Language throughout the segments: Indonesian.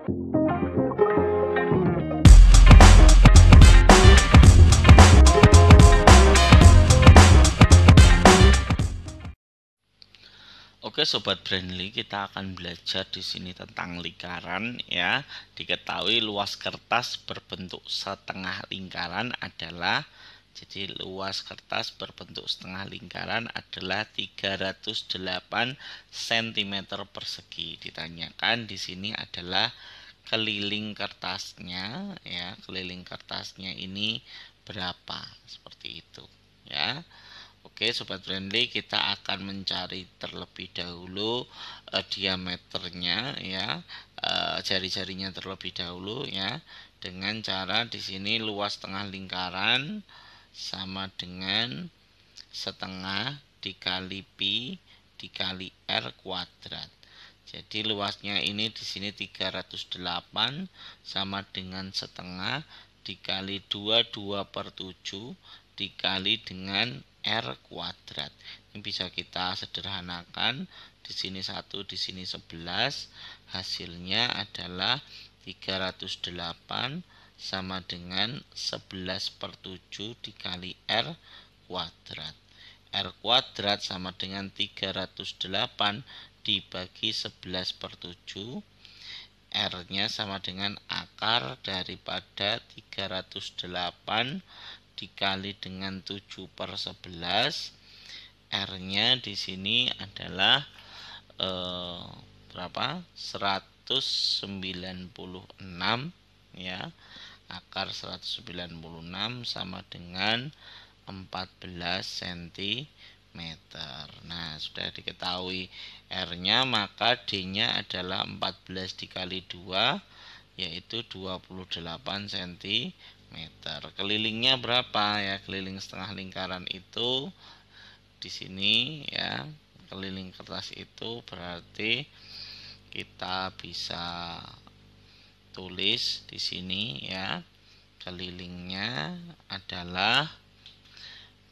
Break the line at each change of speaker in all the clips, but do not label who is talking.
Oke sobat Brandly, kita akan belajar di sini tentang lingkaran ya. Diketahui luas kertas berbentuk setengah lingkaran adalah jadi luas kertas berbentuk setengah lingkaran adalah 308 cm persegi. Ditanyakan di sini adalah keliling kertasnya ya, keliling kertasnya ini berapa? Seperti itu ya. Oke, sobat friendly, kita akan mencari terlebih dahulu eh, diameternya ya, eh, jari-jarinya terlebih dahulu ya dengan cara di sini luas setengah lingkaran sama dengan setengah dikali pi dikali r kuadrat. Jadi luasnya ini di sini 308 sama dengan setengah dikali 2 2 per 7 dikali dengan R kuadrat. Ini bisa kita sederhanakan. Di sini 1, di sini 11. Hasilnya adalah 308 sama dengan 11 per 7 dikali R kuadrat. R kuadrat sama dengan 308 dibagi 11 per 7. R-nya sama dengan akar daripada 308 dikali dengan 7 per 11. R-nya di sini adalah eh, berapa? 196 ya akar 196 sama dengan 14 cm. Nah, sudah diketahui R-nya, maka D-nya adalah 14 dikali 2, yaitu 28 cm. Kelilingnya berapa ya? Keliling setengah lingkaran itu di sini ya. Keliling kertas itu berarti kita bisa tulis di sini ya kelilingnya adalah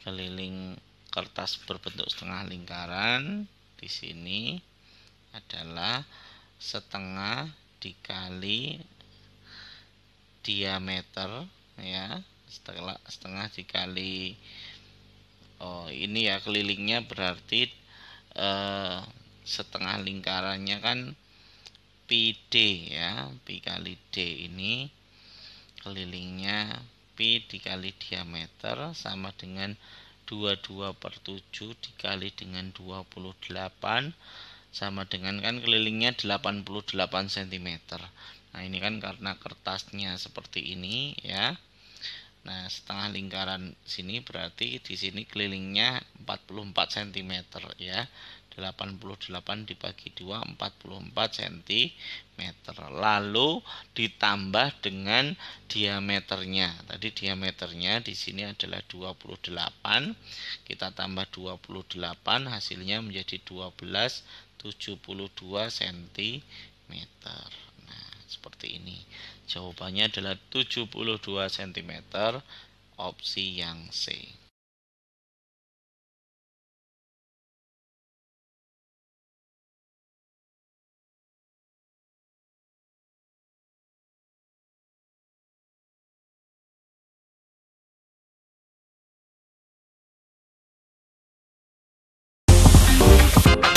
keliling kertas berbentuk setengah lingkaran di sini adalah setengah dikali diameter ya setelah setengah dikali oh ini ya kelilingnya berarti eh, setengah lingkarannya kan PD ya P kali D ini kelilingnya pi dikali diameter sama dengan 22 per 7 dikali dengan 28 sama dengan kan kelilingnya 88 cm nah ini kan karena kertasnya seperti ini ya nah setengah lingkaran sini berarti di sini kelilingnya 44 cm ya 88 dibagi 2 44 cm lalu ditambah dengan diameternya tadi diameternya di sini adalah 28 kita tambah 28 hasilnya menjadi 12 72 cm nah seperti ini jawabannya adalah 72 cm opsi yang C